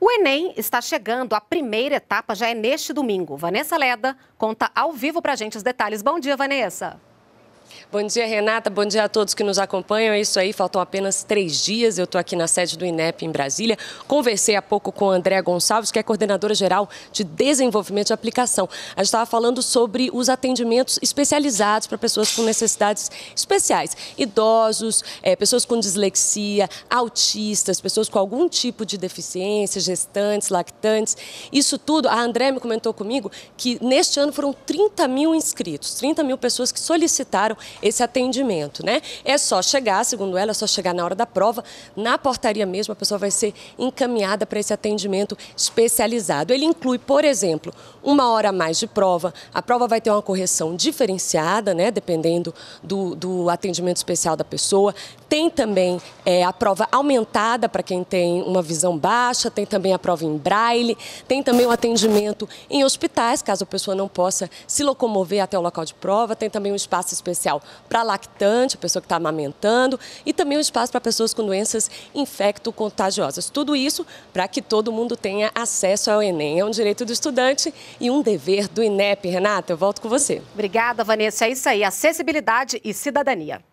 O Enem está chegando, a primeira etapa já é neste domingo. Vanessa Leda conta ao vivo para gente os detalhes. Bom dia, Vanessa. Bom dia, Renata. Bom dia a todos que nos acompanham. É isso aí, faltam apenas três dias. Eu estou aqui na sede do INEP em Brasília. Conversei há pouco com a Andréa Gonçalves, que é coordenadora geral de desenvolvimento e aplicação. A gente estava falando sobre os atendimentos especializados para pessoas com necessidades especiais. Idosos, é, pessoas com dislexia, autistas, pessoas com algum tipo de deficiência, gestantes, lactantes. Isso tudo, a Andréa me comentou comigo que neste ano foram 30 mil inscritos, 30 mil pessoas que solicitaram esse atendimento, né? É só chegar, segundo ela, é só chegar na hora da prova, na portaria mesmo, a pessoa vai ser encaminhada para esse atendimento especializado. Ele inclui, por exemplo, uma hora a mais de prova, a prova vai ter uma correção diferenciada, né? Dependendo do, do atendimento especial da pessoa tem também é, a prova aumentada para quem tem uma visão baixa, tem também a prova em braille, tem também o atendimento em hospitais, caso a pessoa não possa se locomover até o local de prova, tem também um espaço especial para lactante, a pessoa que está amamentando, e também um espaço para pessoas com doenças infecto-contagiosas. Tudo isso para que todo mundo tenha acesso ao Enem. É um direito do estudante e um dever do INEP. Renata, eu volto com você. Obrigada, Vanessa. É isso aí, acessibilidade e cidadania.